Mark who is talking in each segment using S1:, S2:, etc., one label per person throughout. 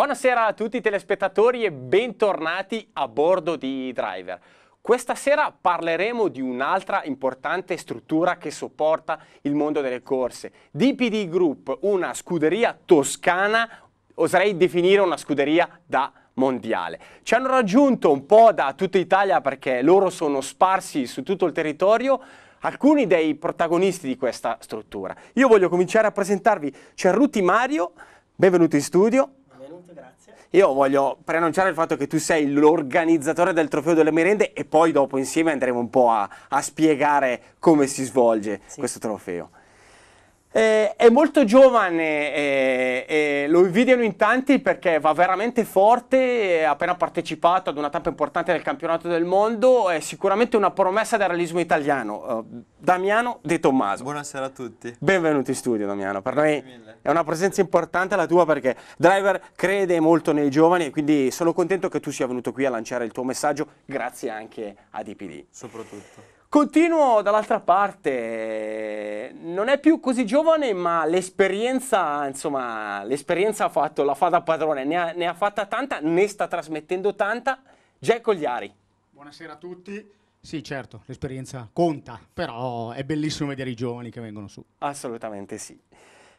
S1: Buonasera a tutti i telespettatori e bentornati a bordo di Driver. Questa sera parleremo di un'altra importante struttura che sopporta il mondo delle corse. DPD Group, una scuderia toscana, oserei definire una scuderia da mondiale. Ci hanno raggiunto un po' da tutta Italia perché loro sono sparsi su tutto il territorio, alcuni dei protagonisti di questa struttura. Io voglio cominciare a presentarvi Cerruti Mario, benvenuto in studio. Io voglio preannunciare il fatto che tu sei l'organizzatore del trofeo delle merende e poi dopo insieme andremo un po' a, a spiegare come si svolge sì. questo trofeo. Eh, è molto giovane, eh, eh, lo invidiano in tanti perché va veramente forte, ha appena partecipato ad una tappa importante del campionato del mondo, è sicuramente una promessa del realismo italiano. Eh, Damiano De Tommaso. Buonasera a tutti. Benvenuti in studio Damiano, per noi è una presenza importante la tua perché Driver crede molto nei giovani e quindi sono contento che tu sia venuto qui a lanciare il tuo messaggio, grazie anche a DPD. Soprattutto. Continuo dall'altra parte, non è più così giovane ma l'esperienza, insomma, l'esperienza ha fatto, la fa da padrone, ne ha, ne ha, fatta tanta, ne sta trasmettendo tanta, Jack Cogliari.
S2: Buonasera a tutti, sì certo, l'esperienza conta, però è bellissimo vedere i giovani che vengono su.
S1: Assolutamente sì.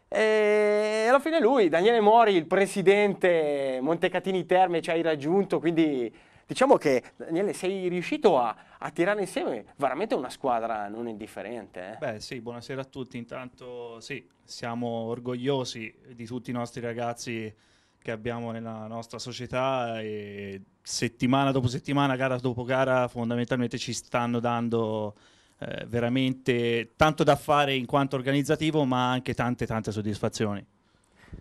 S1: E alla fine lui, Daniele Mori, il presidente Montecatini Terme, ci hai raggiunto, quindi diciamo che Daniele sei riuscito a, a, tirare insieme veramente una squadra non indifferente. Eh?
S3: Beh sì, buonasera a tutti, intanto sì, siamo orgogliosi di tutti i nostri ragazzi che abbiamo nella nostra società e settimana dopo settimana, gara dopo gara fondamentalmente ci stanno dando eh, veramente tanto da fare in quanto organizzativo ma anche tante tante soddisfazioni.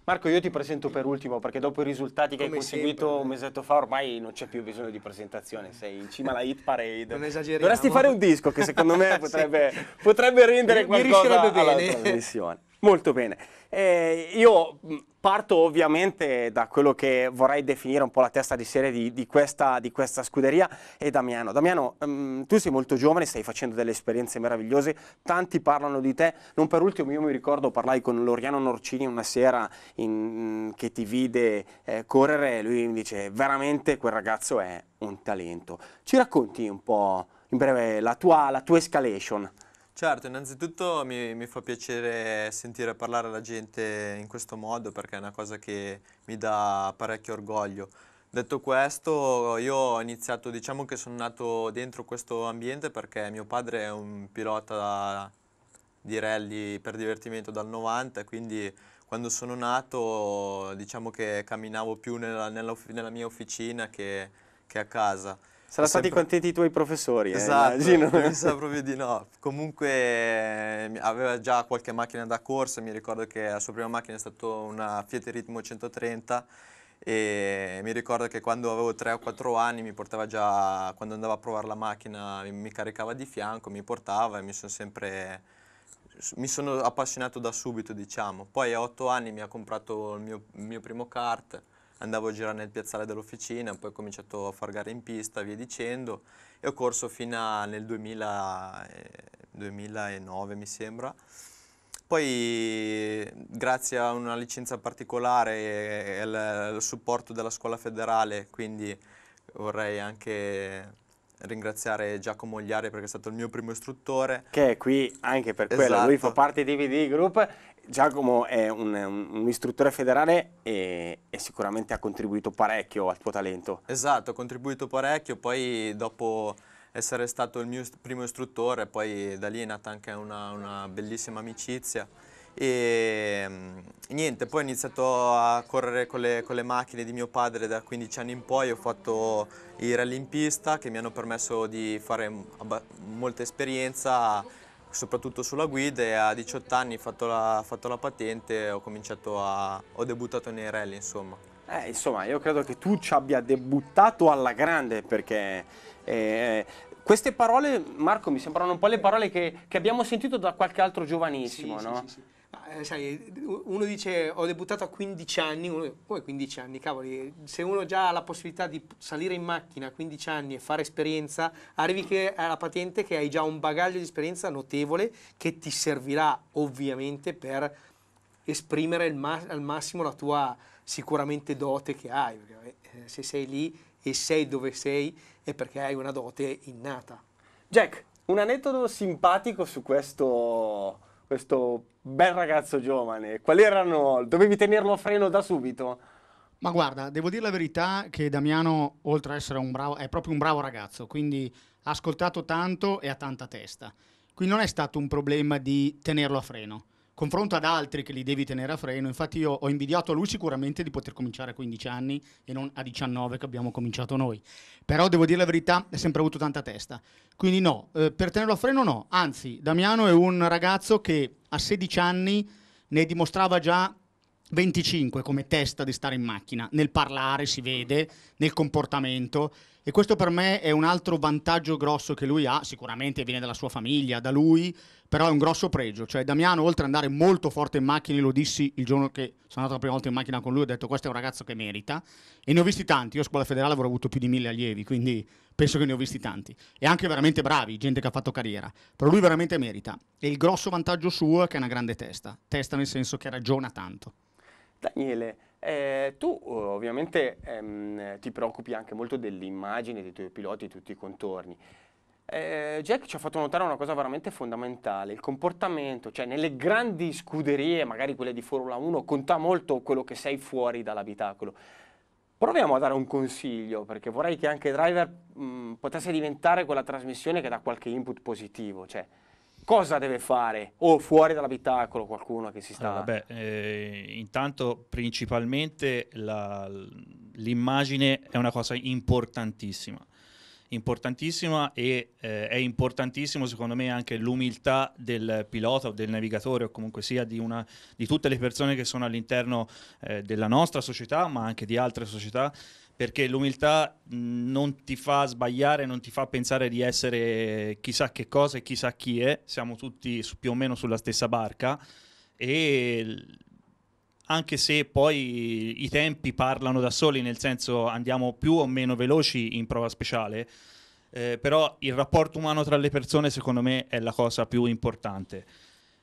S1: Marco, io ti presento per ultimo perché dopo i risultati che Come hai conseguito sempre. un mesetto fa ormai non c'è più bisogno di presentazione, sei in cima alla hit parade. Non esageriamo. Dovresti fare un disco che secondo me potrebbe, sì. potrebbe rendere mi, qualcosa mi alla bene. trasmissione. Molto bene. Eh, io mm, parto ovviamente da quello che vorrei definire un po' la testa di serie di, di, questa, di questa, scuderia e Damiano. Damiano, um, tu sei molto giovane, stai facendo delle esperienze meravigliose, tanti parlano di te, non per ultimo io mi ricordo parlai con Loriano Norcini una sera in, mm, che ti vide eh, correre e lui mi dice veramente quel ragazzo è un talento. Ci racconti un po' in breve la tua, la tua escalation?
S4: Certo, innanzitutto mi, mi, fa piacere sentire parlare la gente in questo modo perché è una cosa che mi dà parecchio orgoglio. Detto questo, io ho iniziato, diciamo che sono nato dentro questo ambiente perché mio padre è un pilota di rally per divertimento dal 90, quindi quando sono nato diciamo che camminavo più nella, nella, nella mia officina che, che a casa. Saranno stati
S1: contenti i tuoi professori, eh, esatto, eh, immagino. Esatto,
S4: proprio di no. Comunque eh, aveva già qualche macchina da corsa, mi ricordo che la sua prima macchina è stata una Fiat Ritmo 130 e mi ricordo che quando avevo 3 o 4 anni mi portava già, quando andavo a provare la macchina mi caricava di fianco, mi portava e mi sono sempre, mi sono appassionato da subito diciamo. Poi a 8 anni mi ha comprato il mio, il mio primo kart, andavo a girare nel piazzale dell'officina, poi ho cominciato a far gare in pista via dicendo e ho corso fino al 2009 eh, mi sembra. Poi grazie a una licenza particolare e al supporto della scuola federale, quindi vorrei anche ringraziare Giacomo Ogliari perché è stato il mio primo istruttore.
S1: Che è qui anche per quello, lui fa esatto. parte di VD Group Giacomo è un, un, istruttore federale e, e, sicuramente ha contribuito parecchio al tuo talento.
S4: Esatto, ha contribuito parecchio, poi dopo essere stato il mio primo istruttore, poi da lì è nata anche una, una bellissima amicizia e mm, niente, poi ho iniziato a correre con le, con le, macchine di mio padre da 15 anni in poi, ho fatto i rally in pista che mi hanno permesso di fare molta esperienza soprattutto sulla guida e a 18 anni fatto la, fatto la patente ho cominciato a... ho debuttato nei rally insomma.
S1: Eh, insomma io credo che tu ci abbia debuttato alla grande perché eh, eh queste parole Marco mi sembrano un po' le parole che, che abbiamo sentito da qualche altro giovanissimo sì, no? Sì, sì,
S5: eh, sai, uno dice ho debuttato a 15 anni, uno, come 15 anni, cavoli, se uno già ha la possibilità di salire in macchina a 15 anni e fare esperienza, arrivi alla patente che hai già un bagaglio di esperienza notevole che ti servirà ovviamente per esprimere ma- al massimo la tua sicuramente dote che hai, perché, eh, se sei lì e sei dove sei è perché hai una dote innata.
S1: Jack, un aneddoto simpatico su questo, questo bel ragazzo giovane, quali erano? Dovevi tenerlo a freno da subito?
S2: Ma guarda, devo dire la verità che Damiano, oltre ad essere un bravo, è proprio un bravo ragazzo, quindi ha ascoltato tanto e ha tanta testa. Quindi non è stato un problema di tenerlo a freno. Confronto ad altri che li devi tenere a freno, infatti io ho invidiato a lui sicuramente di poter cominciare a 15 anni e non a 19 che abbiamo cominciato noi. Però devo dire la verità, ha sempre avuto tanta testa. Quindi no, eh, per tenerlo a freno no, anzi Damiano è un ragazzo che a 16 anni ne dimostrava già 25 come testa di stare in macchina, nel parlare si vede, nel comportamento e questo per me è un altro vantaggio grosso che lui ha, sicuramente viene dalla sua famiglia, da lui, però è un grosso pregio, cioè Damiano oltre ad andare molto forte in macchina, lo dissi il giorno che sono andato la prima volta in macchina con lui, ho detto questo è un ragazzo che merita e ne ho visti tanti, io a scuola federale avrò avuto più di mille allievi, quindi penso che ne ho visti tanti. E anche veramente bravi, gente che ha fatto carriera. Però lui veramente merita. E il grosso vantaggio suo è che ha una grande testa. Testa nel senso che ragiona tanto.
S1: Daniele, eh, tu eh, ovviamente ehm, ti preoccupi anche molto dell'immagine dei tuoi piloti e tutti i contorni. Eh, Jack ci ha fatto notare una cosa veramente fondamentale, il comportamento, cioè nelle grandi scuderie, magari quelle di Formula 1, conta molto quello che sei fuori dall'abitacolo. Proviamo a dare un consiglio, perché vorrei che anche Driver mh, potesse diventare quella trasmissione che dà qualche input positivo, cioè cosa deve fare o fuori dall'abitacolo
S3: qualcuno che si sta... Allora, beh, eh, intanto principalmente la, l'immagine è una cosa importantissima, importantissima e eh, è importantissimo secondo me anche l'umiltà del pilota o del navigatore o comunque sia di, una, di tutte le persone che sono all'interno eh, della nostra società ma anche di altre società perché l'umiltà non ti fa sbagliare, non ti fa pensare di essere chissà che cosa e chissà chi è, siamo tutti più o meno sulla stessa barca e anche se poi i tempi parlano da soli, nel senso andiamo più o meno veloci in prova speciale, eh, però il rapporto umano tra le persone secondo me è la cosa più importante.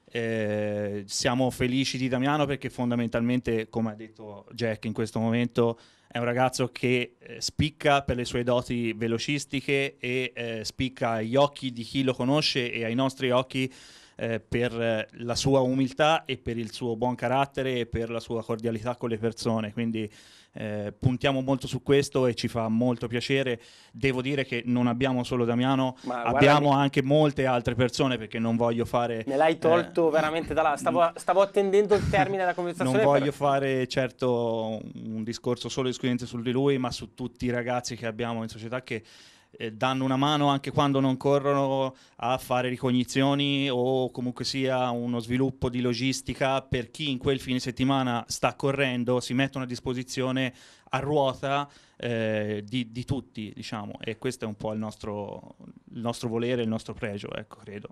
S3: Eh, siamo felici di Damiano perché fondamentalmente, come ha detto Jack in questo momento, è un ragazzo che eh, spicca per le sue doti velocistiche e eh, spicca agli occhi di chi lo conosce e ai nostri occhi eh, per la sua umiltà e per il suo buon carattere e per la sua cordialità con le persone. Quindi eh, puntiamo molto su questo e ci fa molto piacere. Devo dire che non abbiamo solo Damiano, Ma abbiamo guarda, anche molte altre persone perché non voglio fare... Me l'hai eh, tolto
S1: eh, veramente dalla... Stavo, stavo, attendendo il termine della conversazione. Non voglio per...
S3: fare certo un discorso solo esclusivamente su di lui, ma su tutti i ragazzi che abbiamo in società che eh, danno una mano anche quando non corrono a fare ricognizioni o comunque sia uno sviluppo di logistica per chi in quel fine settimana sta correndo, si mettono a disposizione a ruota eh, di, di, tutti, diciamo, e questo è un po' il nostro, il nostro volere, il nostro pregio, ecco, credo.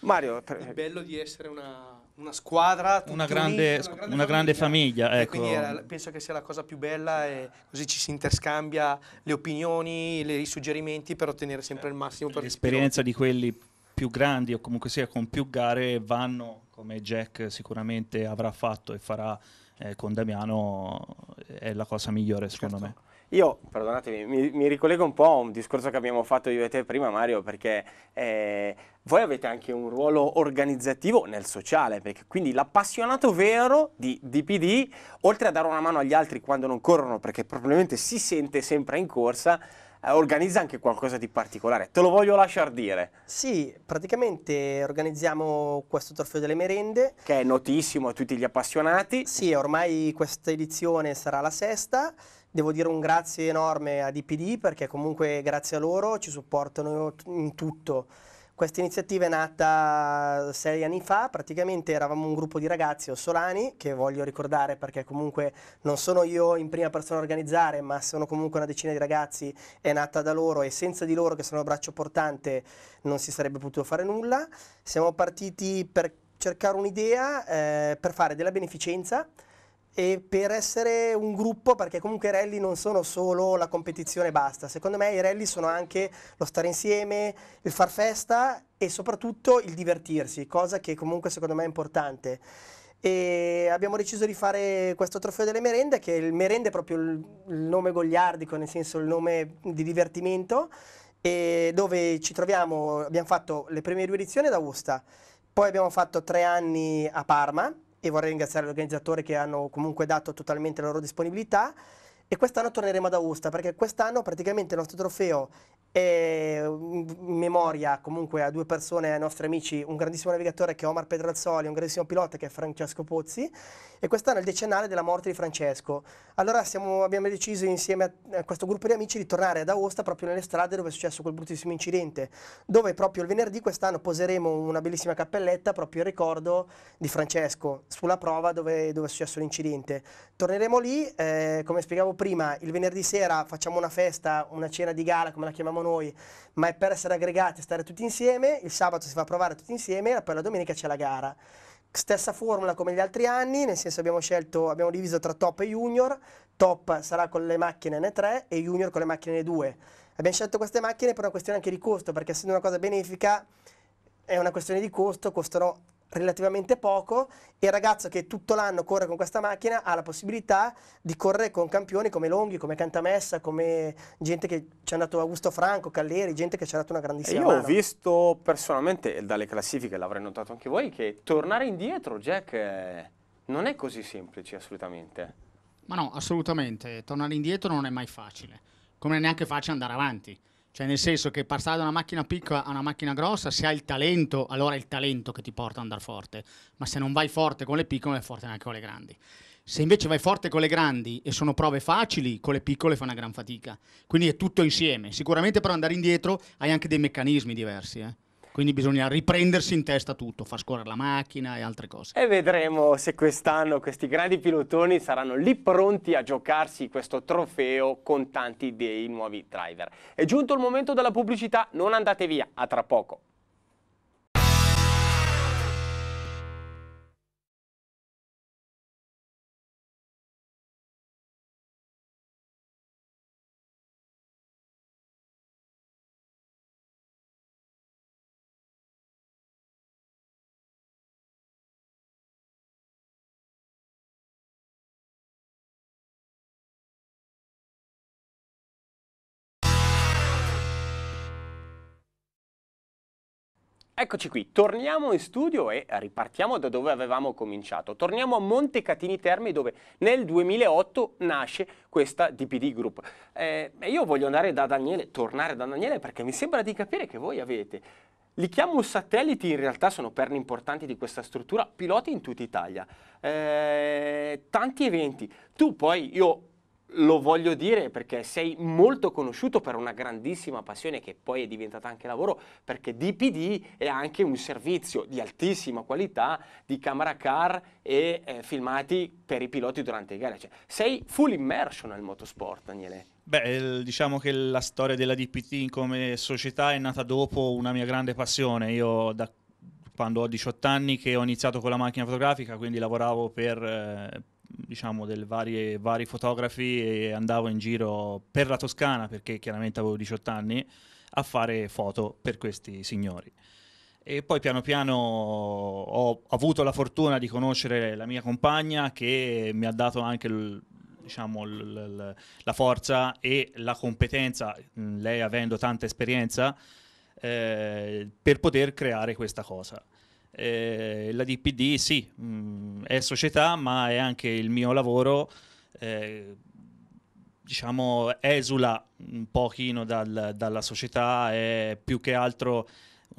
S5: Mario, è bello di essere una una squadra, una grande, una, grande, una grande, famiglia.
S3: famiglia ecco. Quindi era,
S5: penso che sia la cosa più bella e così ci si interscambia le opinioni, le, i suggerimenti per ottenere sempre il massimo. Per
S3: L'esperienza di quelli più grandi o comunque sia con più gare vanno, come Jack sicuramente avrà fatto e farà eh, con Damiano, eh, è la cosa migliore secondo certo. me.
S1: Io, perdonatemi, mi, mi, ricollego un po' a un discorso che abbiamo fatto io e te prima, Mario, perché eh, voi avete anche un ruolo organizzativo nel sociale, perché quindi l'appassionato vero di DPD, oltre a dare una mano agli altri quando non corrono, perché probabilmente si sente sempre in corsa, eh, organizza anche qualcosa di particolare. Te lo voglio lasciar dire.
S6: Sì, praticamente organizziamo questo trofeo delle merende. Che è notissimo a tutti gli appassionati. Sì, ormai questa edizione sarà la sesta. Devo dire un grazie enorme a DPD perché comunque grazie a loro ci supportano in tutto. Questa iniziativa è nata sei anni fa, praticamente eravamo un gruppo di ragazzi ossolani, che voglio ricordare perché comunque non sono io in prima persona a organizzare, ma sono comunque una decina di ragazzi, è nata da loro e senza di loro che sono il braccio portante non si sarebbe potuto fare nulla. Siamo partiti per cercare un'idea eh, per fare della beneficenza, e per essere un gruppo, perché comunque i rally non sono solo la competizione e basta, secondo me i rally sono anche lo stare insieme, il far festa e soprattutto il divertirsi, cosa che comunque secondo me è importante. E abbiamo deciso di fare questo trofeo delle merende, che il merende è proprio il, nome gogliardico, nel senso il nome di divertimento, dove ci troviamo, abbiamo fatto le prime due edizioni ad Augusta, poi abbiamo fatto tre anni a Parma, e vorrei ringraziare gli organizzatori che hanno comunque dato totalmente la loro disponibilità. E quest'anno torneremo ad Augusta perché quest'anno praticamente il nostro trofeo è in mm, memoria comunque a due persone, ai nostri amici, un grandissimo navigatore che è Omar Pedrazzoli, un grandissimo pilota che è Francesco Pozzi e quest'anno è il decennale della morte di Francesco. Allora siamo, abbiamo deciso insieme a, questo gruppo di amici di tornare ad Aosta proprio nelle strade dove è successo quel bruttissimo incidente, dove proprio il venerdì quest'anno poseremo una bellissima cappelletta proprio in ricordo di Francesco sulla prova dove, dove è successo l'incidente. Torneremo lì, eh, come spiegavo prima, il venerdì sera facciamo una festa, una cena di gala, come la chiamiamo noi, ma è per essere aggregati e stare tutti insieme, il sabato si fa provare tutti insieme e poi la domenica c'è la gara. Stessa formula come gli altri anni, nel senso abbiamo scelto, abbiamo diviso tra top e junior, top sarà con le macchine N3 e junior con le macchine N2. Abbiamo scelto queste macchine per una questione anche di costo, perché essendo una cosa benefica è una questione di costo, costano relativamente poco e il ragazzo che tutto l'anno corre con questa macchina ha la possibilità di correre con campioni come Longhi, come Cantamessa, come gente che ci ha dato Augusto Franco, Calleri, gente che ci ha dato una grandissima e Io mano. ho
S1: visto personalmente dalle classifiche, l'avrei notato anche voi, che tornare indietro, Jack, eh, non è così semplice assolutamente.
S2: Ma no, assolutamente, tornare indietro non è mai facile, come neanche
S1: facile andare avanti.
S2: Cioè, nel senso che passare da una macchina piccola a una macchina grossa, se hai il talento, allora è il talento che ti porta ad andare forte. Ma se non vai forte con le piccole, non è forte neanche con le grandi. Se invece vai forte con le grandi e sono prove facili, con le piccole fa una gran fatica. Quindi è tutto insieme. Sicuramente per andare indietro hai anche dei meccanismi diversi. Eh? quindi bisogna riprendersi in testa tutto, far scorrere la macchina e altre cose.
S1: E vedremo se quest'anno questi grandi pilotoni saranno lì pronti a giocarsi questo trofeo con tanti dei nuovi driver. È giunto il momento della pubblicità, non andate via,
S6: a tra poco.
S1: Eccoci qui, torniamo in studio e ripartiamo da dove avevamo cominciato. Torniamo a Montecatini Terme dove nel 2008 nasce questa DPD Group. Eh, io voglio andare da Daniele, tornare da Daniele perché mi sembra di capire che voi avete li chiamo satelliti, in realtà sono perni importanti di questa struttura, piloti in tutta Italia, eh, tanti eventi. Tu poi, io lo voglio dire perché sei molto conosciuto per una grandissima passione che poi è diventata anche lavoro, perché DPD è anche un servizio di altissima qualità di camera car e eh, filmati per i piloti durante le gare. Cioè, sei full immersion nel motorsport, Daniele.
S3: Beh, diciamo che la storia della DPT come società è nata dopo una mia grande passione. Io da quando ho 18 anni che ho iniziato con la macchina fotografica, quindi lavoravo per... Eh, diciamo, dei vari, vari fotografi e andavo in giro per la Toscana, perché chiaramente avevo 18 anni, a fare foto per questi signori. E poi piano piano ho avuto la fortuna di conoscere la mia compagna che mi ha dato anche il, diciamo, il, la forza e la competenza, lei avendo tanta esperienza, eh, per poter creare questa cosa. Eh, la DPD sì, mh, mm, è società, ma è anche il mio lavoro. Eh, diciamo esula un pochino dal, dalla società, è più che altro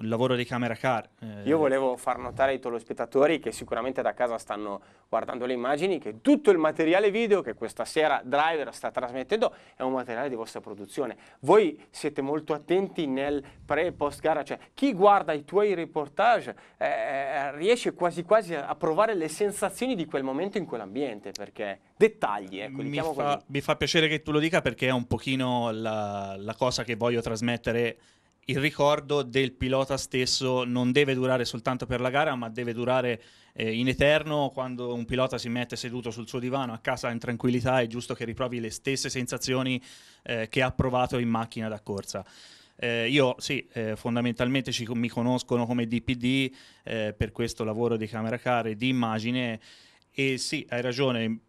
S3: il lavoro dei camera car. Eh. Io
S1: volevo far notare ai telespettatori che sicuramente da casa stanno guardando le immagini che tutto il materiale video che questa sera Driver sta trasmettendo è un materiale di vostra produzione. Voi siete molto attenti nel pre e post gara, cioè chi guarda i tuoi reportage eh, eh riesce quasi quasi a provare le sensazioni di quel momento in quell'ambiente, perché dettagli, ecco, mi, diciamo fa,
S3: mi fa, piacere che tu lo dica perché è un pochino la, la cosa che voglio trasmettere il ricordo del pilota stesso non deve durare soltanto per la gara, ma deve durare eh, in eterno. Quando un pilota si mette seduto sul suo divano a casa in tranquillità, è giusto che riprovi le stesse sensazioni eh, che ha provato in macchina da corsa. Eh, io sì, eh, fondamentalmente ci, mi conoscono come DPD eh, per questo lavoro di camera car e di immagine e sì, hai ragione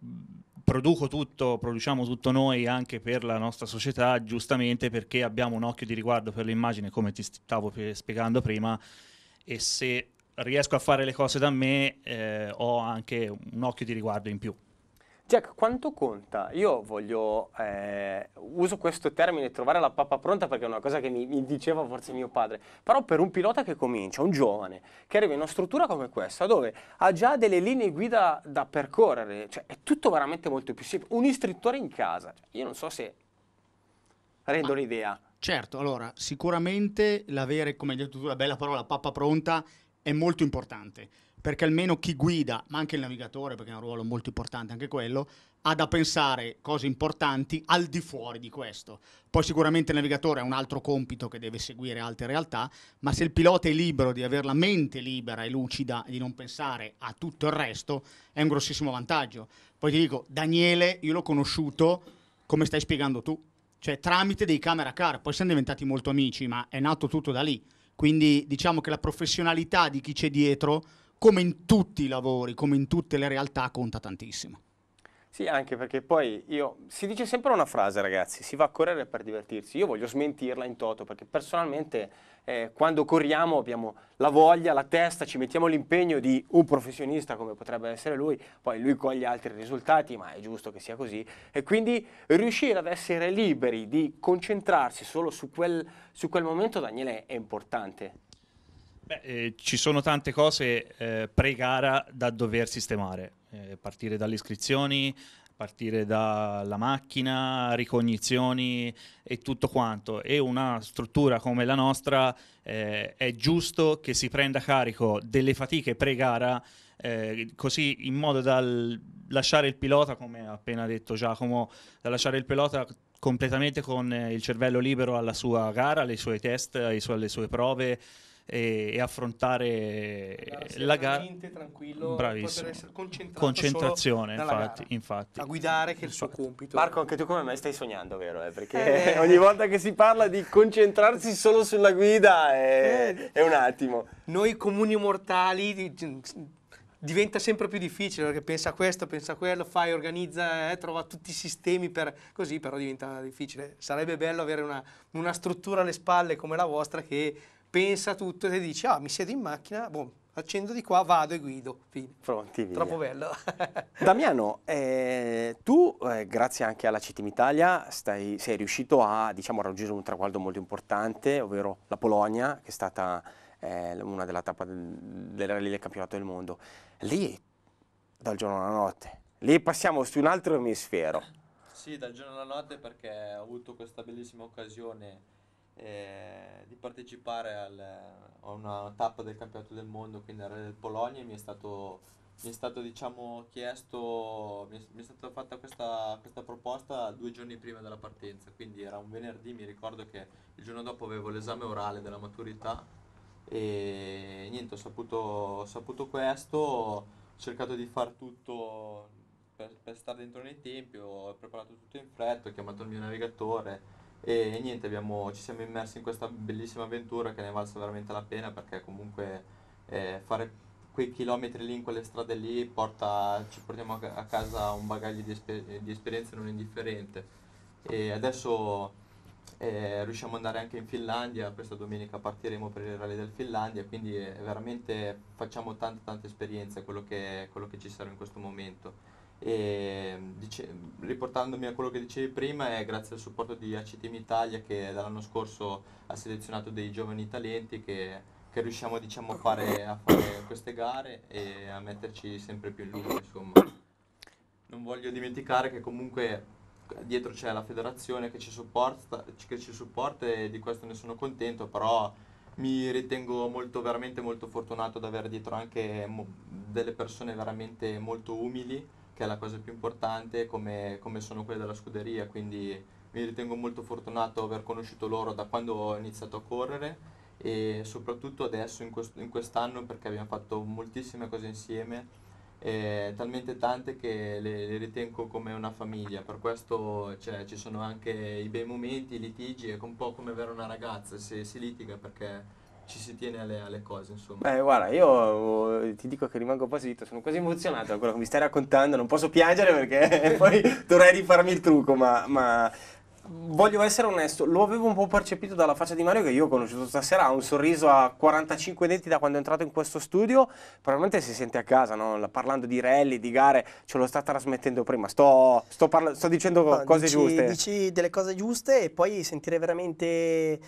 S3: produco tutto, produciamo tutto noi anche per la nostra società, giustamente perché abbiamo un occhio di riguardo per l'immagine, come ti stavo spiegando prima, e se riesco a fare le cose da me eh, ho anche un occhio di riguardo in più.
S1: Jack, quanto conta? Io voglio, eh, uso questo termine, trovare la pappa pronta perché è una cosa che mi, mi, diceva forse mio padre, però per un pilota che comincia, un giovane, che arriva in una struttura come questa, dove ha già delle linee guida da percorrere, cioè è tutto veramente molto più semplice, un istruttore in casa, cioè, io non so se rendo l'idea.
S2: Certo, allora, sicuramente l'avere, come hai detto tu, la bella parola pappa pronta è molto importante perché almeno chi guida, ma anche il navigatore, perché è un ruolo molto importante anche quello, ha da pensare cose importanti al di fuori di questo. Poi sicuramente il navigatore ha un altro compito che deve seguire altre realtà, ma se il pilota è libero di avere la mente libera e lucida e di non pensare a tutto il resto, è un grossissimo vantaggio. Poi ti dico, Daniele, io l'ho conosciuto come stai spiegando tu, cioè tramite dei camera car, poi siamo diventati molto amici, ma è nato tutto da lì. Quindi diciamo che la professionalità di chi c'è dietro come in tutti i lavori, come in tutte le realtà, conta tantissimo.
S1: Sì, anche perché poi io, si dice sempre una frase ragazzi, si va a correre per divertirsi, io voglio smentirla in toto perché personalmente eh, quando corriamo abbiamo la voglia, la testa, ci mettiamo l'impegno di un professionista come potrebbe essere lui, poi lui coglie altri risultati, ma è giusto che sia così, e quindi riuscire ad essere liberi di concentrarsi solo su quel, su quel momento Daniele è importante.
S3: Beh, eh, ci sono tante cose eh, pre-gara da dover sistemare, eh, partire dalle iscrizioni, partire dalla macchina, ricognizioni e tutto quanto. E una struttura come la nostra eh, è giusto che si prenda carico delle fatiche pre-gara, eh, così in modo da lasciare il pilota, come ha appena detto Giacomo, da lasciare il pilota completamente con eh, il cervello libero alla sua gara, alle sue test, alle sue, alle sue prove e, e affrontare Grazie, la gara. tranquillo, Bravissimo. essere concentrato Concentrazione, infatti, infatti,
S1: A guidare che è il suo compito. Marco, anche tu come me stai sognando, vero? Eh? Perché eh. ogni volta che si parla di concentrarsi solo sulla guida è, eh. è un attimo.
S5: Noi comuni mortali diventa sempre più difficile perché pensa a questo, pensa a quello, fai, organizza, eh, trova tutti i sistemi per così, però diventa difficile. Sarebbe bello avere una, una struttura alle spalle come la vostra che pensa tutto e dici ah mi siedo in macchina, boh, accendo di qua, vado e guido, fine.
S1: Pronti, via. Troppo bello. Damiano, eh, tu eh, grazie anche alla CTM Italia stai, sei riuscito a diciamo, raggiungere un traguardo molto importante, ovvero la Polonia, che è stata eh, una delle tappe del rally del campionato del mondo. Lì, dal giorno alla notte, lì passiamo su un altro emisfero.
S4: Sì, dal giorno alla notte perché ho avuto questa bellissima occasione eh, di partecipare al, a una tappa del campionato del mondo, quindi al Re del Polonia, e mi è stato, mi è stato diciamo, chiesto, mi è, mi è stata fatta questa, questa, proposta due giorni prima della partenza, quindi era un venerdì, mi ricordo che il giorno dopo avevo l'esame orale della maturità e niente, ho saputo, ho saputo questo, ho cercato di far tutto per, per stare dentro nei tempi, ho preparato tutto in fretta, ho chiamato il mio navigatore e, niente, abbiamo, ci siamo immersi in questa bellissima avventura che ne è valsa veramente la pena perché comunque eh, fare quei chilometri lì in quelle strade lì porta, ci portiamo a casa un bagaglio di, esper- di esperienza non indifferente. E adesso eh, riusciamo ad andare anche in Finlandia, questa domenica partiremo per il Rally del Finlandia, quindi eh, veramente facciamo tante tante esperienze, quello che, quello che ci serve in questo momento. E, dice, riportandomi a quello che dicevi prima, è grazie al supporto di ACTM Italia che dall'anno scorso ha selezionato dei giovani talenti che, che riusciamo diciamo, fare, a fare queste gare e a metterci sempre più in luce. Insomma. Non voglio dimenticare che comunque dietro c'è la federazione che ci supporta, che ci supporta e di questo ne sono contento, però mi ritengo molto, veramente molto fortunato ad avere dietro anche mo- delle persone veramente molto umili che è la cosa più importante, come, come sono quelle della scuderia, quindi mi ritengo molto fortunato aver conosciuto loro da quando ho iniziato a correre e soprattutto adesso in, quest- in quest'anno perché abbiamo fatto moltissime cose insieme eh, talmente tante che le, le, ritengo come una famiglia, per questo cioè, ci sono anche i bei momenti, i litigi, è un po' come avere una ragazza, se si litiga perché ci si tiene alle, alle, cose, insomma. Beh, guarda,
S1: io eh, ti dico che rimango basito, sono quasi emozionato da quello che mi stai raccontando, non posso piangere perché poi dovrei rifarmi il trucco, ma, ma voglio essere onesto, lo avevo un po' percepito dalla faccia di Mario che io ho conosciuto stasera, ha un sorriso a 45 denti da quando è entrato in questo studio, probabilmente si sente a casa, no? parlando di rally, di gare, ce lo sta trasmettendo prima, sto, sto, sto dicendo no, cose dici, giuste. Dici
S6: delle cose giuste e poi sentire veramente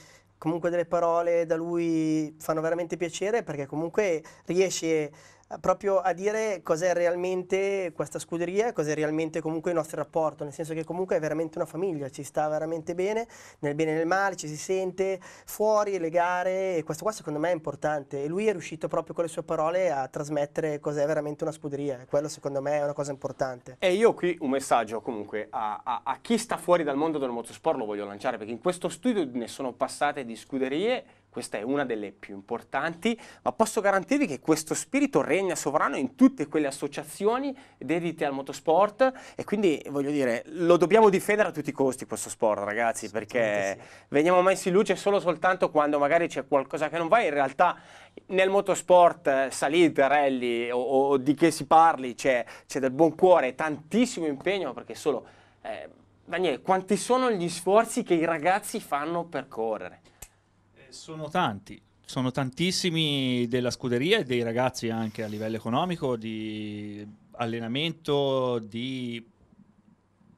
S6: comunque delle parole da lui fanno veramente piacere perché comunque riesce eh, proprio a dire cos'è realmente questa scuderia, cos'è realmente comunque il nostro rapporto, nel senso che comunque è veramente una famiglia, ci sta veramente bene, nel bene e nel male, ci si sente fuori le gare e questo qua secondo me è importante e lui è riuscito proprio con le sue parole a trasmettere cos'è veramente una scuderia e quello secondo me è una cosa importante.
S1: E io qui un messaggio comunque a, a, a chi sta fuori dal mondo del motorsport lo voglio lanciare perché in questo studio ne sono passate di scuderie questa è una delle più importanti, ma posso garantirvi che questo spirito regna sovrano in tutte quelle associazioni dedicate al motorsport e quindi voglio dire, lo dobbiamo difendere a tutti i costi questo sport ragazzi, perché sì. veniamo messi in luce solo soltanto quando magari c'è qualcosa che non va, in realtà nel motorsport eh, salite, rally o, o di che si parli c'è, del buon cuore, tantissimo impegno perché solo... Eh, Daniele, quanti sono gli sforzi che i ragazzi fanno per correre?
S3: sono tanti, sono tantissimi della scuderia e dei ragazzi anche a livello economico, di allenamento, di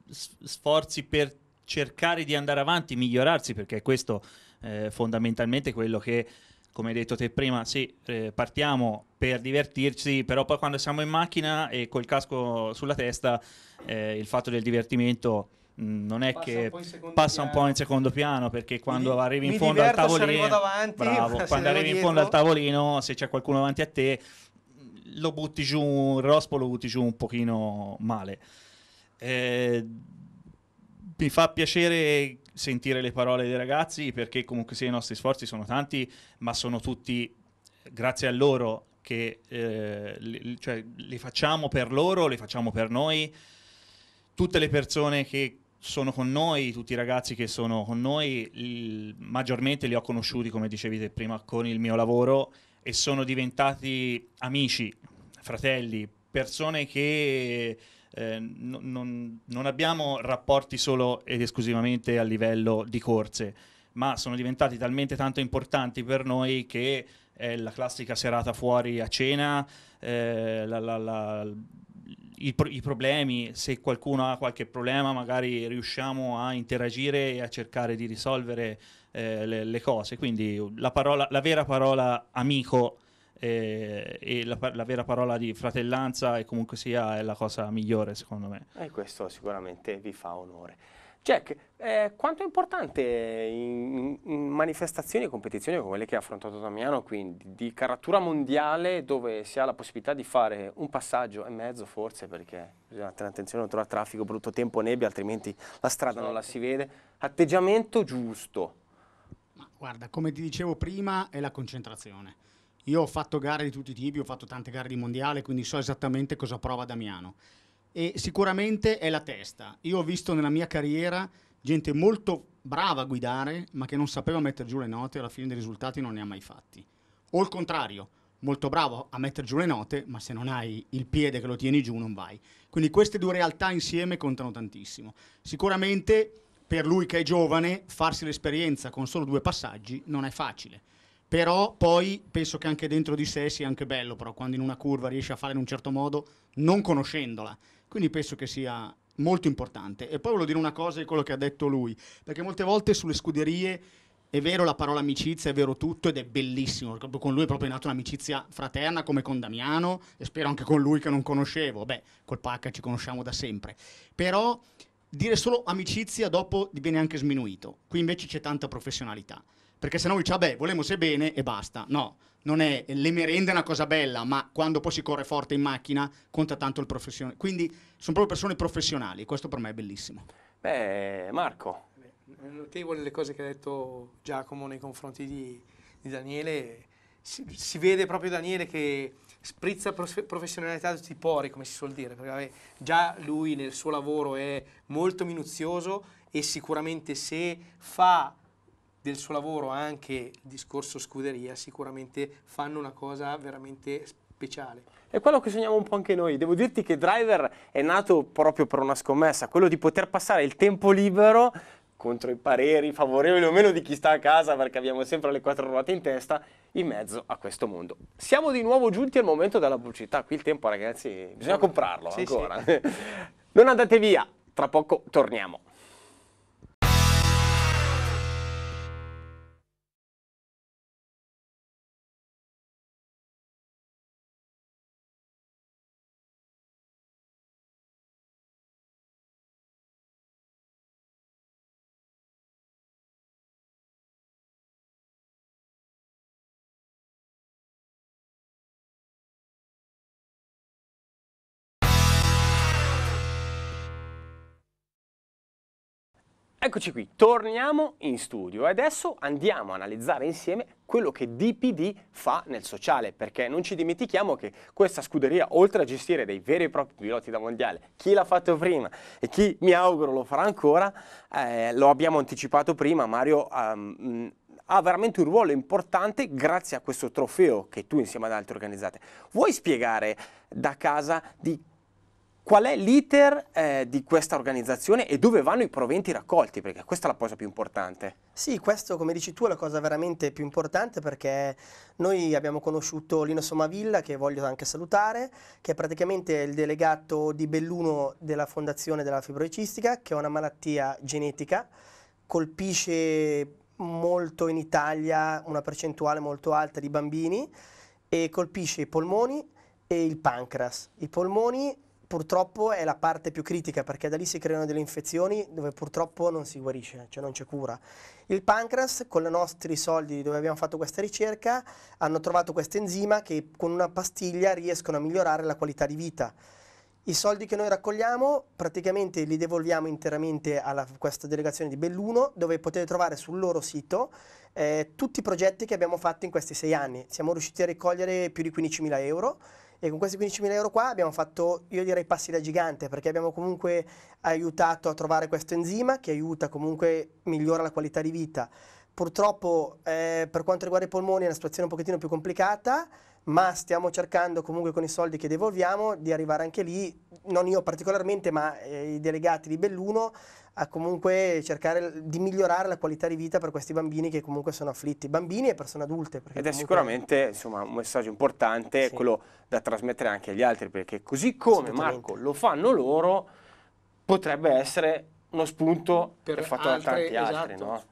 S3: sforzi per cercare di andare avanti, migliorarsi, perché questo eh, è fondamentalmente quello che, come hai detto te prima, sì, eh, partiamo per divertirci, però poi quando siamo in macchina e col casco sulla testa, eh, il fatto del divertimento Mm, non è passa che un passa piano. un po' in secondo piano perché quando mi, arrivi in fondo al tavolino davanti, bravo, quando arrivi dietro. in fondo al tavolino se c'è qualcuno davanti a te lo butti giù il rospo lo butti giù un pochino male eh, mi fa piacere sentire le parole dei ragazzi perché comunque sì i nostri sforzi sono tanti ma sono tutti grazie a loro che eh, li, cioè, li facciamo per loro li facciamo per noi tutte le persone che sono con noi, tutti i ragazzi che sono con noi, il, maggiormente li ho conosciuti, come dicevi prima, con il mio lavoro e sono diventati amici, fratelli, persone che eh, non, non abbiamo rapporti solo ed esclusivamente a livello di corse, ma sono diventati talmente tanto importanti per noi che è la classica serata fuori a cena, eh, la, la, la, i, pro- i, problemi, se qualcuno ha qualche problema magari riusciamo a interagire e a cercare di risolvere eh, le, le, cose, quindi la, parola, la vera parola amico eh, e la, la, vera parola di fratellanza e comunque sia è la cosa migliore secondo me.
S1: E eh, questo sicuramente vi fa onore. Jack, eh, quanto è importante in, in, manifestazioni e competizioni come quelle che ha affrontato Damiano, quindi di carattura mondiale, dove si ha la possibilità di fare un passaggio e mezzo forse, perché bisogna tenere attenzione a non trovare traffico, brutto tempo, nebbia, altrimenti la strada certo. non la certo. si vede, atteggiamento giusto?
S2: Ma guarda, come ti dicevo prima, è la concentrazione. Io ho fatto gare di tutti i tipi, ho fatto tante gare di mondiale, quindi so esattamente cosa prova Damiano e sicuramente è la testa. Io ho visto nella mia carriera gente molto brava a guidare, ma che non sapeva mettere giù le note e alla fine dei risultati non ne ha mai fatti. O il contrario, molto bravo a mettere giù le note, ma se non hai il piede che lo tieni giù non vai. Quindi queste due realtà insieme contano tantissimo. Sicuramente per lui che è giovane farsi l'esperienza con solo due passaggi non è facile. Però poi penso che anche dentro di sé sia anche bello, però quando in una curva riesce a fare in un certo modo, non conoscendola, quindi penso che sia molto importante. E poi volevo dire una cosa di quello che ha detto lui, perché molte volte sulle scuderie è vero la parola amicizia, è vero tutto ed è bellissimo. Con lui è proprio nata un'amicizia fraterna come con Damiano e spero anche con lui che non conoscevo. Beh, col Pacca ci conosciamo da sempre. Però dire solo amicizia dopo viene anche sminuito. Qui invece c'è tanta professionalità. Perché se no dice, vabbè, beh, volemose bene e basta. No, non è le merende è una cosa bella, ma quando poi si corre forte in macchina conta tanto il professionale. Quindi sono proprio persone professionali, questo per me è bellissimo.
S1: Beh, Marco.
S5: Beh, notevole le cose che ha detto Giacomo nei confronti di, di Daniele. Si, si, vede proprio Daniele che sprizza professionalità da tutti i pori, come si suol dire, perché vabbè, già lui nel suo lavoro è molto minuzioso e sicuramente se fa del suo lavoro anche il discorso scuderia sicuramente fanno una cosa veramente speciale.
S1: È quello che sogniamo un po' anche noi. Devo dirti che Driver è nato proprio per una scommessa, quello di poter passare il tempo libero contro i pareri favorevoli o meno di chi sta a casa perché abbiamo sempre le quattro ruote in testa in mezzo a questo mondo. Siamo di nuovo giunti al momento della pubblicità, qui il tempo ragazzi bisogna comprarlo sì, ancora. Sì. non andate via, tra poco torniamo. Eccoci qui, torniamo in studio e adesso andiamo a analizzare insieme quello che DPD fa nel sociale, perché non ci dimentichiamo che questa scuderia, oltre a gestire dei veri e propri piloti da mondiale, chi l'ha fatto prima e chi mi auguro lo farà ancora, eh, lo abbiamo anticipato prima, Mario um, ha veramente un ruolo importante grazie a questo trofeo che tu insieme ad altri organizzate. Vuoi spiegare da casa di Qual è l'iter eh, di questa organizzazione e dove vanno i proventi raccolti? Perché questa è la cosa più importante.
S6: Sì, questo come dici tu è la cosa veramente più importante perché noi abbiamo conosciuto Lino Somavilla, che voglio anche salutare, che è praticamente il delegato di Belluno della Fondazione della Fibroicistica, che è una malattia genetica, colpisce molto in Italia una percentuale molto alta di bambini e colpisce i polmoni e il pancreas. I polmoni purtroppo è la parte più critica perché da lì si creano delle infezioni dove purtroppo non si guarisce, cioè non c'è cura. Il pancreas, con i nostri soldi dove abbiamo fatto questa ricerca, hanno trovato questo enzima che con una pastiglia riescono a migliorare la qualità di vita. I soldi che noi raccogliamo praticamente li devolviamo interamente a questa delegazione di Belluno dove potete trovare sul loro sito eh, tutti i progetti che abbiamo fatto in questi sei anni. Siamo riusciti a raccogliere più di 15.000 euro e con questi 15.000 euro qua abbiamo fatto, io direi, passi da gigante, perché abbiamo comunque aiutato a trovare questo enzima che aiuta comunque, migliora la qualità di vita. Purtroppo eh, per quanto riguarda i polmoni è una situazione un pochettino più complicata, ma stiamo cercando comunque con i soldi che devolviamo di arrivare anche lì, non io particolarmente, ma eh, i delegati di Belluno a comunque cercare di migliorare la qualità di vita per questi bambini che comunque sono afflitti, bambini e persone adulte. Ed è
S1: sicuramente insomma, un messaggio importante, sì. quello da trasmettere anche agli altri, perché così come Marco lo fanno loro, potrebbe essere uno spunto per fatto altre, da tanti altri. Esatto. No?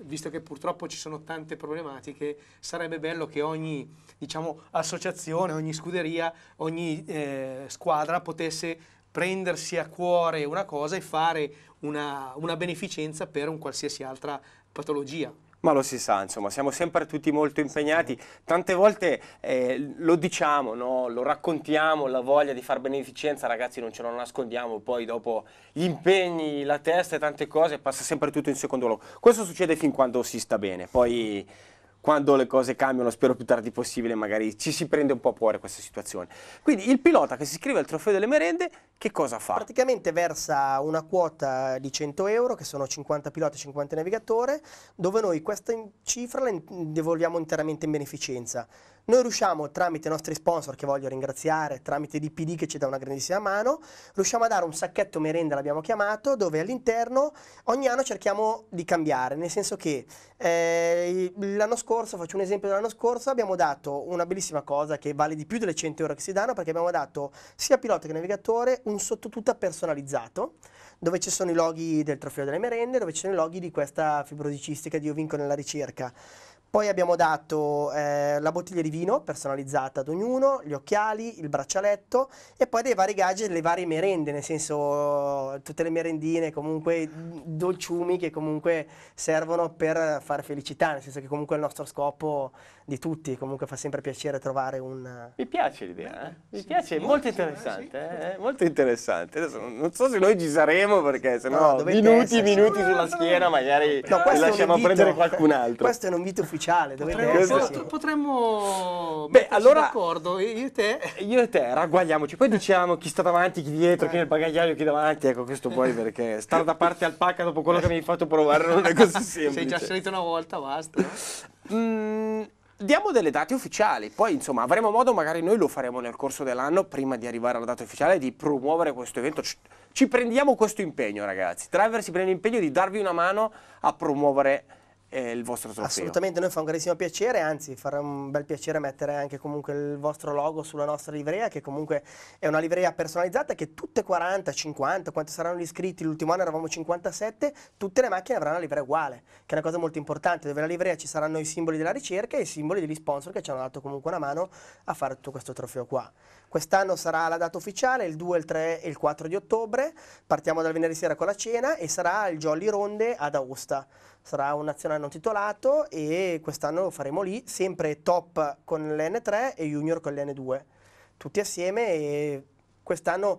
S5: visto che purtroppo ci sono tante problematiche, sarebbe bello che ogni diciamo, associazione, ogni scuderia, ogni eh, squadra potesse prendersi a cuore una cosa e fare una, una beneficenza
S1: per un qualsiasi altra patologia. Ma lo si sa, insomma, siamo sempre tutti molto impegnati. Tante volte eh, lo diciamo, no? lo raccontiamo, la voglia di far beneficenza, ragazzi, non ce lo nascondiamo. Poi dopo gli impegni, la testa e tante cose, passa sempre tutto in secondo luogo. Questo succede fin quando si sta bene. Poi quando le cose cambiano, spero più tardi possibile, magari ci si prende un po' a cuore questa situazione. Quindi il pilota che si iscrive al trofeo delle merende, che cosa fa?
S6: Praticamente versa una quota di 100 euro, che sono 50 piloti e 50 navigatore, dove noi questa cifra la devolviamo interamente in beneficenza. Noi riusciamo tramite i nostri sponsor, che voglio ringraziare, tramite DPD che ci dà una grandissima mano, riusciamo a dare un sacchetto merenda, l'abbiamo chiamato, dove all'interno ogni anno cerchiamo di cambiare, nel senso che eh, l'anno scorso, faccio un esempio dell'anno scorso, abbiamo dato una bellissima cosa che vale di più delle 100 euro che si danno perché abbiamo dato sia pilota che navigatore un sottotutta personalizzato dove ci sono i loghi del trofeo delle merende, dove ci sono i loghi di questa fibrosicistica di Io vinco nella ricerca. Poi abbiamo dato eh, la bottiglia di vino personalizzata ad ognuno, gli occhiali, il braccialetto e poi dei vari gadget, le varie merende, nel senso tutte le merendine, comunque dolciumi che comunque servono per fare felicità, nel senso che comunque il nostro scopo di tutti, comunque fa sempre piacere trovare un... Eh,
S1: mi piace l'idea, eh? mi sì, piace, è sì, molto sì, interessante, eh? molto interessante. Adesso non so se noi ci saremo perché se no, minuti, minuti sulla schiena magari no, lasciamo invito, prendere qualcun altro. Questo
S6: è un invito ufficiale, dovete potremmo, essere. Potremmo Beh, allora,
S1: d'accordo, io e te. Io e te, ragguagliamoci, poi diciamo chi sta davanti, chi dietro, eh. chi nel bagagliaio, chi davanti, ecco questo poi perché stare da parte al pacca dopo quello che mi hai fatto provare non è così semplice. Sei già salito
S5: una volta, basta.
S1: mm, Diamo delle date ufficiali, poi insomma avremo modo, magari noi lo faremo nel corso dell'anno, prima di arrivare alla data ufficiale, di promuovere questo evento. Ci prendiamo questo impegno ragazzi, Driver si prende l'impegno di darvi una mano a promuovere eh, il vostro trofeo. Assolutamente,
S6: noi fa un grandissimo piacere, anzi farà un bel piacere mettere anche comunque il vostro logo sulla nostra livrea, che comunque è una livrea personalizzata che tutte 40, 50, quanti saranno gli iscritti, l'ultimo anno eravamo 57, tutte le macchine avranno la livrea uguale, che è una cosa molto importante, dove la livrea ci saranno i simboli della ricerca e i simboli degli sponsor che ci hanno dato comunque una mano a fare tutto questo trofeo qua. Quest'anno sarà la data ufficiale, il 2, il 3 e il 4 di ottobre. Partiamo dal venerdì sera con la cena e sarà il Jolly Ronde ad Aosta. Sarà un nazionale non titolato e quest'anno lo faremo lì, sempre top con l'N3 e junior con l'N2. Tutti assieme e quest'anno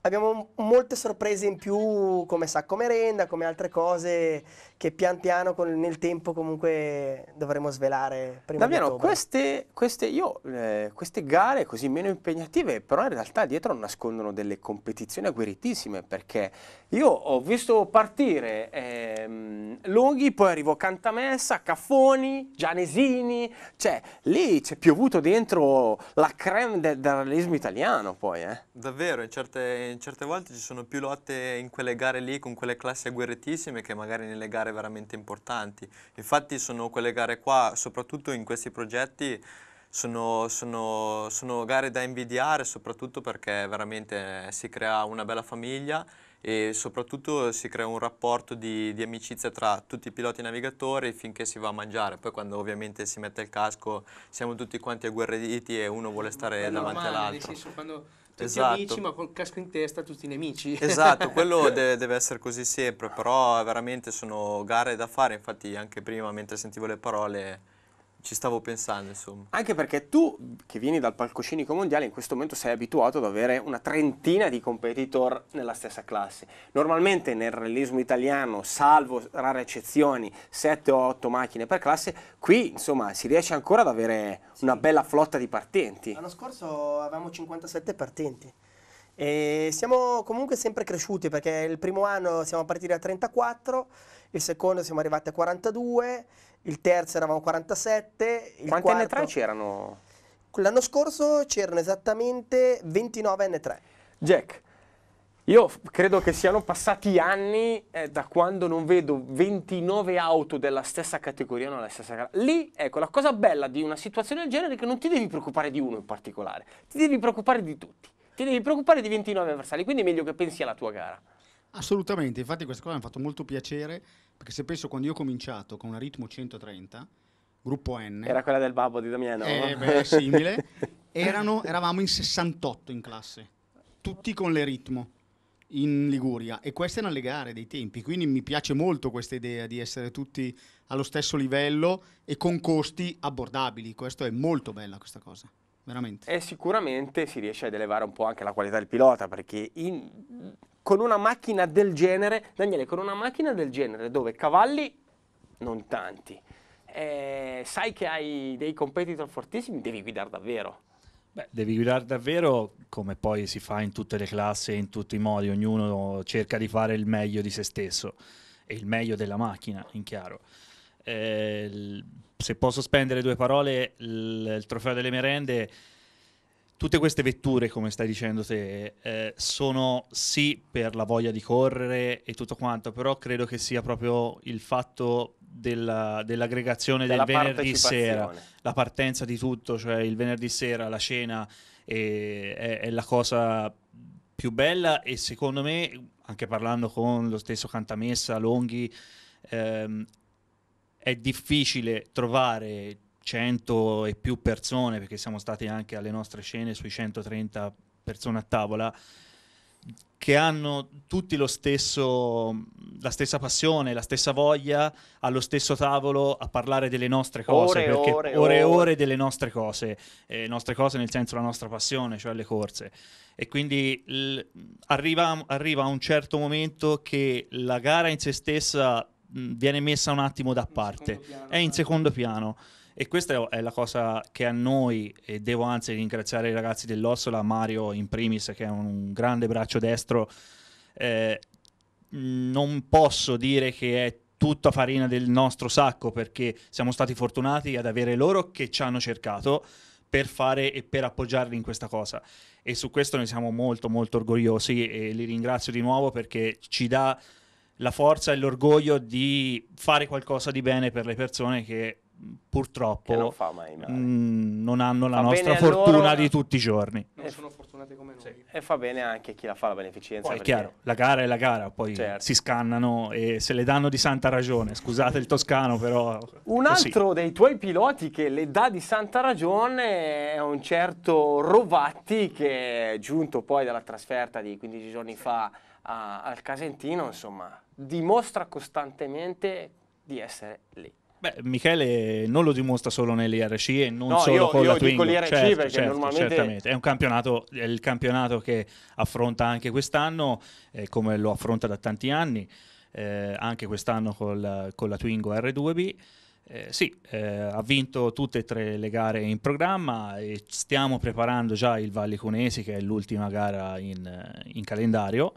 S6: abbiamo molte sorprese in più come sacco merenda, come altre cose che pian piano con, nel tempo comunque dovremo svelare prima Damiano, queste,
S1: queste, io, eh, queste gare così meno impegnative però in realtà dietro nascondono delle competizioni agguerritissime perché io ho visto partire ehm, Longhi, poi arrivo Cantamessa, Caffoni, Gianesini, cioè lì c'è piovuto dentro la creme del, del realismo italiano poi. Eh.
S4: Davvero, in certe, in certe volte ci sono più lotte in quelle gare lì con quelle classi agguerritissime che magari nelle gare gare veramente importanti. Infatti sono quelle gare qua, soprattutto in questi progetti, sono, sono, sono gare da invidiare, soprattutto perché veramente si crea una bella famiglia e soprattutto si crea un rapporto di, di, amicizia tra tutti i piloti navigatori finché si va a mangiare, poi quando ovviamente si mette il casco siamo tutti quanti agguerriti e uno vuole stare davanti all'altro tutti esatto. amici, ma
S5: col casco in testa tutti nemici. Esatto, quello
S4: deve, deve essere così sempre, però veramente sono gare da fare, infatti anche prima mentre sentivo le parole ci stavo pensando, insomma.
S1: Anche perché tu, che vieni dal palcoscenico mondiale, in questo momento sei abituato ad avere una trentina di competitor nella stessa classe. Normalmente nel realismo italiano, salvo rare eccezioni, 7 o 8 macchine per classe, qui insomma si riesce ancora ad avere sì. una bella flotta di partenti. L'anno
S6: scorso avevamo 57 partenti. E siamo comunque sempre cresciuti perché il primo anno siamo partiti da 34, il secondo siamo arrivati a 42 il terzo eravamo 47. Il Quanti quarto... N3
S1: c'erano?
S6: L'anno scorso c'erano esattamente 29 N3.
S1: Jack, io credo che siano passati anni eh, da quando non vedo 29 auto della stessa categoria, non la stessa Lì, ecco, la cosa bella di una situazione del genere è che non ti devi preoccupare di uno in particolare, ti devi preoccupare di tutti, ti devi preoccupare di 29 avversari, quindi è meglio che pensi alla tua gara.
S2: Assolutamente, infatti questa cosa mi ha fatto molto piacere perché se penso quando io ho cominciato con una ritmo 130, gruppo N. Era
S1: quella del babbo di Damiano.
S6: Eh, beh, simile.
S2: Erano, eravamo in 68 in classe, tutti con le ritmo in Liguria e queste erano le gare dei tempi, quindi mi piace molto questa idea di essere tutti allo stesso livello e con costi abbordabili, questo è molto bella questa cosa.
S1: Veramente. E sicuramente si riesce ad elevare un po' anche la qualità del pilota perché in, con una macchina del genere, Daniele, con una macchina del genere dove cavalli non tanti, eh, sai che hai dei competitor fortissimi, devi guidare davvero.
S3: Beh, devi guidare davvero come poi si fa in tutte le classi, in tutti i modi, ognuno cerca di fare il meglio di se stesso e il meglio della macchina, in chiaro. Eh, se posso spendere due parole, il, il trofeo delle merende tutte queste vetture, come stai dicendo te, eh, sono sì per la voglia di correre e tutto quanto, però credo che sia proprio il fatto della, dell'aggregazione Della del venerdì sera, la partenza di tutto, cioè il venerdì sera, la cena eh, è, è la cosa più bella e secondo me, anche parlando con lo stesso Cantamessa, Longhi, ehm, è difficile trovare 100 e più persone, perché siamo stati anche alle nostre scene sui 130 persone a tavola, che hanno tutti lo stesso, la stessa passione, la stessa voglia, allo stesso tavolo a parlare delle nostre cose, ore, perché ore, e ore delle nostre cose, eh, nostre cose nel senso la nostra passione, cioè le corse. E quindi l- arriva, arriva un certo momento che la gara in se stessa mh, viene messa un attimo da parte, in piano. È eh. in secondo piano e questa è la cosa che a noi, e devo anzi ringraziare i ragazzi dell'Ossola, Mario in primis, che è un grande braccio destro, eh, non posso dire che è tutta farina del nostro sacco perché siamo stati fortunati ad avere loro che ci hanno cercato per fare e per appoggiarli in questa cosa e su questo ne siamo molto molto orgogliosi e li ringrazio di nuovo perché ci dà la forza e l'orgoglio di fare qualcosa di bene per le persone che purtroppo non, mh, mm, non, hanno la fa nostra fortuna loro, di tutti i giorni.
S1: Non eh. sono fortunati come noi. Sì. E fa bene anche chi la fa la beneficenza. Poi perché... è chiaro,
S3: la gara è la gara, poi certo. si scannano e se le danno di santa ragione. Scusate il toscano, però... Un così. altro
S1: dei tuoi piloti che le dà di santa ragione è un certo Rovatti che è giunto poi dalla trasferta di 15 giorni fa a, al Casentino, insomma, dimostra costantemente di essere lì.
S3: Beh, Michele non lo dimostra solo nell'IRC e non no, solo io, con io la Twingo. l'IRC certo, perché certo, normalmente... Certamente. È un campionato, è il campionato che affronta anche quest'anno, eh, come lo affronta da tanti anni, eh, anche quest'anno col, con la Twingo R2B. Eh, sì, eh, ha vinto tutte e tre le gare in programma e stiamo preparando già il Valli Cunesi che è l'ultima gara in, in calendario.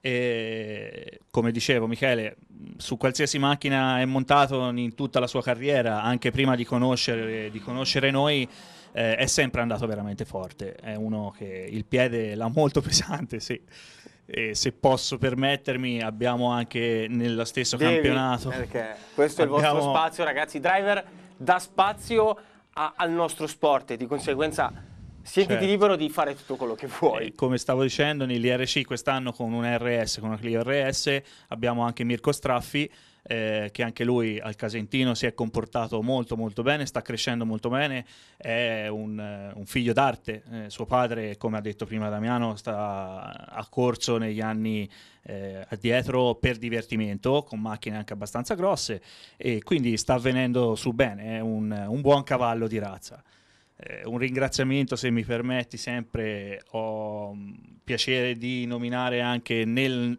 S3: E come dicevo, Michele, su qualsiasi macchina è montato in tutta la sua carriera, anche prima di conoscere, di conoscere noi, eh, è sempre andato veramente forte. È uno che il piede l'ha molto pesante, sì. E se posso permettermi, abbiamo anche nello stesso Devi, campionato. Perché questo abbiamo... è il vostro spazio,
S1: ragazzi. Driver dà spazio a, al nostro sport e di conseguenza Siediti certo. libero di fare tutto quello che vuoi. E eh,
S3: come stavo dicendo, nell'IRC quest'anno con un RS, con una Clio RS, abbiamo anche Mirko Straffi, eh, che anche lui al Casentino si è comportato molto molto bene, sta crescendo molto bene, è un, eh, un figlio d'arte, eh, suo padre come ha detto prima Damiano sta, a corso negli anni eh, addietro per divertimento con macchine anche abbastanza grosse e quindi sta venendo su bene, è un, un buon cavallo di razza. Eh, un ringraziamento, se mi permetti, sempre ho mm, piacere di nominare anche nel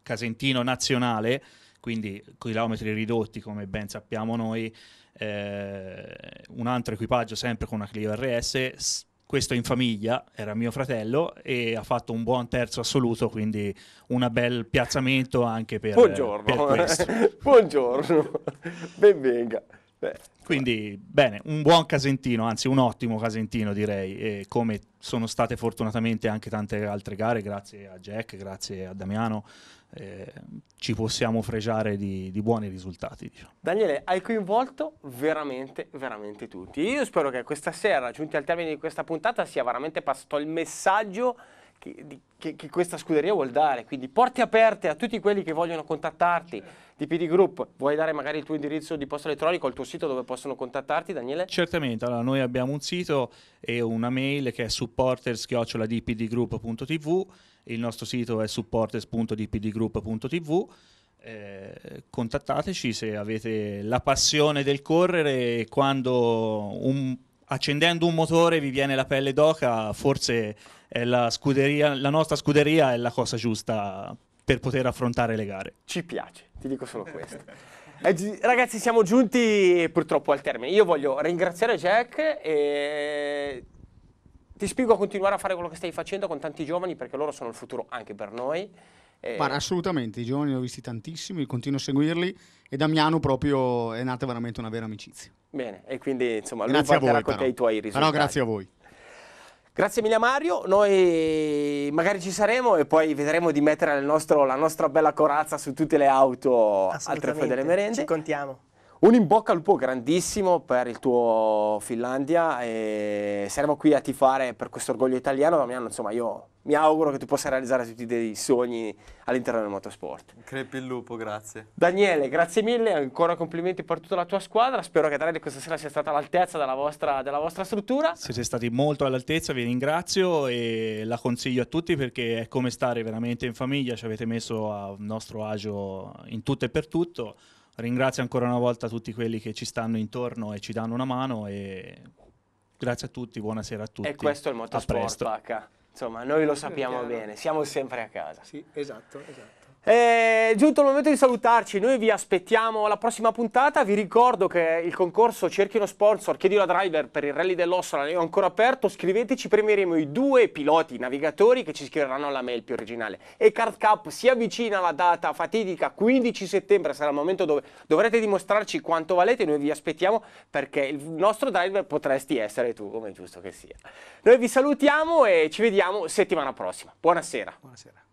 S3: Casentino nazionale, quindi chilometri ridotti come ben sappiamo noi, eh, un altro equipaggio sempre con una Clio RS, questo in famiglia, era mio fratello e ha fatto un buon terzo assoluto, quindi un bel piazzamento anche per, Buongiorno. Per
S1: Buongiorno, benvenga. Beh, quindi,
S3: bene, un buon Casentino, anzi un ottimo Casentino direi, e come sono state fortunatamente anche tante altre gare, grazie a Jack, grazie a Damiano, eh, ci possiamo fregiare di, di buoni risultati. Diciamo.
S1: Daniele, hai coinvolto veramente, veramente tutti. Io spero che questa sera, giunti al termine di questa puntata, sia veramente passato il messaggio che, che, che, questa scuderia vuol dare, quindi porte aperte a tutti quelli che vogliono contattarti certo. di PD Group, vuoi dare magari il tuo indirizzo di posta elettronica o il tuo sito dove possono contattarti Daniele?
S3: Certamente, allora noi abbiamo un sito e una mail che è supporters il nostro sito è supporters.dpdgroup.tv eh, contattateci se avete la passione del correre e quando un accendendo un motore vi viene la pelle d'oca, forse la, scuderia, la nostra scuderia è la cosa giusta per poter affrontare le gare. Ci piace,
S1: ti dico solo questo. Eh, ragazzi, siamo giunti purtroppo al termine. Io voglio ringraziare Jack e ti spiego a continuare a fare quello che stai facendo con tanti giovani perché loro sono il futuro anche per noi. E... Eh. Guarda,
S2: assolutamente, i giovani li ho visti tantissimi, continuo a seguirli e Damiano proprio è nata veramente una vera amicizia.
S1: Bene, e quindi insomma grazie a voi, con i tuoi risultati. Però grazie a voi. Grazie mille Mario, noi magari ci saremo e poi vedremo di mettere nostro, la nostra bella corazza su tutte le auto al Trofeo delle
S6: Merende. Ci contiamo.
S1: Un in bocca al lupo grandissimo per il tuo Finlandia e saremo qui a tifare per questo orgoglio italiano, Damiano, insomma io mi auguro che tu possa realizzare tutti dei sogni all'interno del motorsport. Crepi il
S4: lupo, grazie.
S1: Daniele, grazie mille, ancora complimenti per tutta la tua squadra, spero che Daniele questa sera sia stata all'altezza della vostra, della vostra struttura.
S3: Siete stati molto all'altezza, vi ringrazio e la consiglio a tutti perché è come stare veramente in famiglia, ci avete messo a nostro agio in tutto e per tutto Ringrazio ancora una volta tutti quelli che ci stanno intorno e ci danno una mano e grazie a tutti, buonasera a tutti. E questo è il motorsport,
S1: Insomma, noi lo sappiamo bene, siamo sempre a casa. Sì, esatto, esatto. Eh, è giunto il momento di salutarci, noi vi aspettiamo alla prossima puntata, vi ricordo che il concorso cerchi uno sponsor, chiedi una driver per il rally dell'Ossola, è ancora aperto, scriveteci, premieremo i due piloti navigatori che ci scriveranno alla mail più originale e Card Cup si avvicina alla data fatidica 15 settembre, sarà il momento dove dovrete dimostrarci quanto valete, noi vi aspettiamo perché il nostro driver potresti essere tu, come è giusto che sia. Noi vi salutiamo e ci vediamo settimana prossima, buonasera. Buonasera.